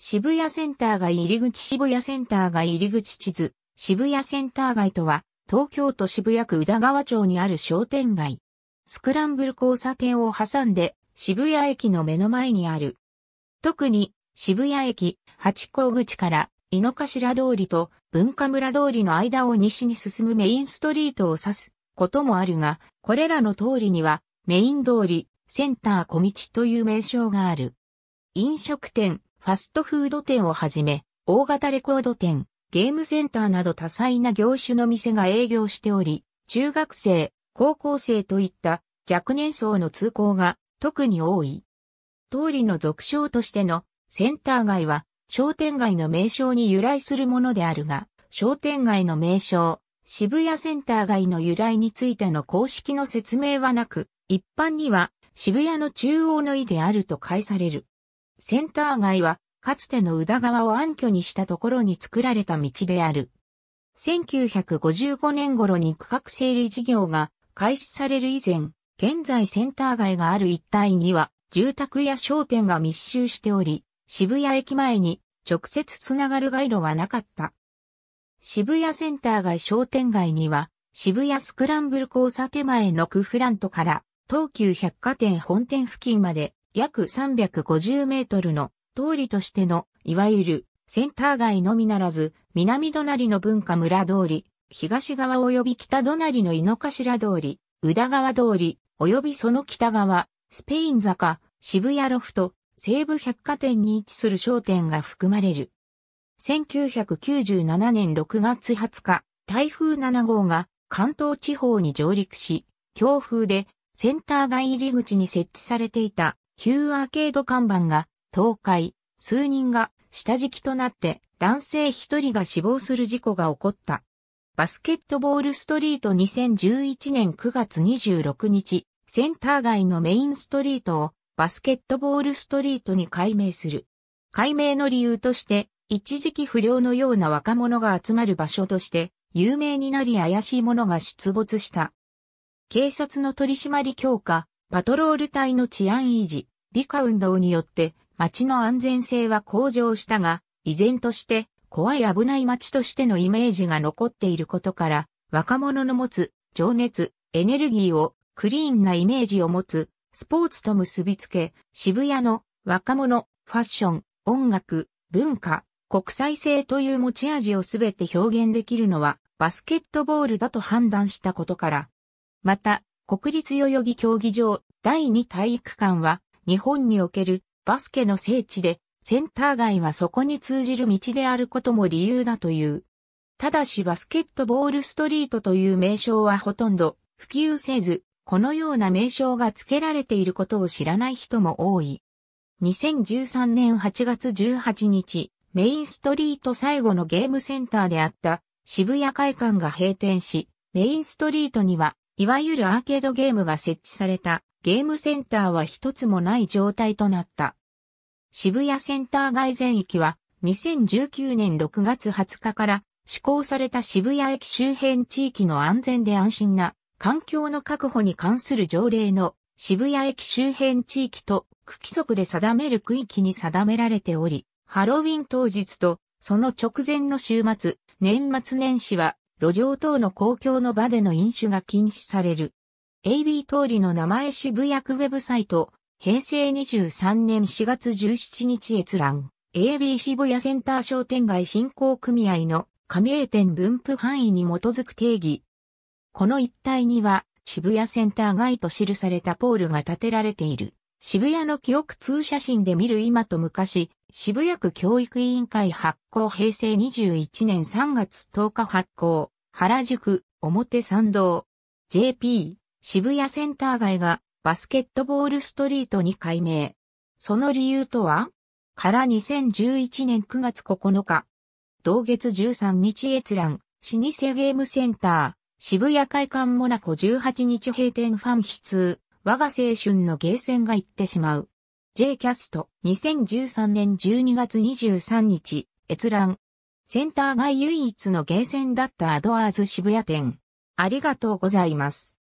渋谷センター街入口渋谷センター街入り口地図、渋谷センター街とは、東京都渋谷区宇田川町にある商店街。スクランブル交差点を挟んで、渋谷駅の目の前にある。特に、渋谷駅、八甲口から、井の頭通りと文化村通りの間を西に進むメインストリートを指すこともあるが、これらの通りには、メイン通り、センター小道という名称がある。飲食店、ファストフード店をはじめ、大型レコード店、ゲームセンターなど多彩な業種の店が営業しており、中学生、高校生といった若年層の通行が特に多い。通りの俗称としてのセンター街は商店街の名称に由来するものであるが、商店街の名称、渋谷センター街の由来についての公式の説明はなく、一般には渋谷の中央の意であると解される。センター街は、かつての宇田川を暗渠にしたところに作られた道である。1955年頃に区画整理事業が開始される以前、現在センター街がある一帯には、住宅や商店が密集しており、渋谷駅前に直接つながる街路はなかった。渋谷センター街商店街には、渋谷スクランブル交差点前のクフラントから、東急百貨店本店付近まで約350メートルの通りとしての、いわゆるセンター街のみならず、南隣の文化村通り、東側及び北隣の井の頭通り、宇田川通り、及びその北側、スペイン坂、渋谷ロフト、西部百貨店に位置する商店が含まれる。1997年6月20日、台風7号が関東地方に上陸し、強風でセンター街入り口に設置されていた旧アーケード看板が倒壊、数人が下敷きとなって男性一人が死亡する事故が起こった。バスケットボールストリート2011年9月26日、センター街のメインストリートをバスケットボールストリートに改名する。改名の理由として、一時期不良のような若者が集まる場所として有名になり怪しい者が出没した。警察の取締り強化、パトロール隊の治安維持、美化運動によって街の安全性は向上したが、依然として怖い危ない街としてのイメージが残っていることから、若者の持つ情熱、エネルギーをクリーンなイメージを持つスポーツと結びつけ、渋谷の若者、ファッション、音楽、文化、国際性という持ち味をすべて表現できるのはバスケットボールだと判断したことから。また、国立代々木競技場第2体育館は日本におけるバスケの聖地でセンター街はそこに通じる道であることも理由だという。ただしバスケットボールストリートという名称はほとんど普及せず、このような名称が付けられていることを知らない人も多い。2013年8月18日、メインストリート最後のゲームセンターであった渋谷会館が閉店し、メインストリートにはいわゆるアーケードゲームが設置されたゲームセンターは一つもない状態となった。渋谷センター街全域は2019年6月20日から施行された渋谷駅周辺地域の安全で安心な環境の確保に関する条例の渋谷駅周辺地域と区規則で定める区域に定められており、ハロウィン当日とその直前の週末、年末年始は路上等の公共の場での飲酒が禁止される。AB 通りの名前渋谷区ウェブサイト、平成23年4月17日閲覧、AB 渋谷センター商店街振興組合の加盟店分布範囲に基づく定義。この一帯には、渋谷センター街と記されたポールが建てられている。渋谷の記憶通写真で見る今と昔、渋谷区教育委員会発行平成21年3月10日発行、原宿、表参道、JP、渋谷センター街がバスケットボールストリートに改名。その理由とはから2011年9月9日。同月13日閲覧、老舗ゲームセンター、渋谷会館モナコ18日閉店ファン悲痛、我が青春のゲーセンが行ってしまう。J キャスト2013年12月23日、閲覧、センター街唯一のゲーセンだったアドアーズ渋谷店。ありがとうございます。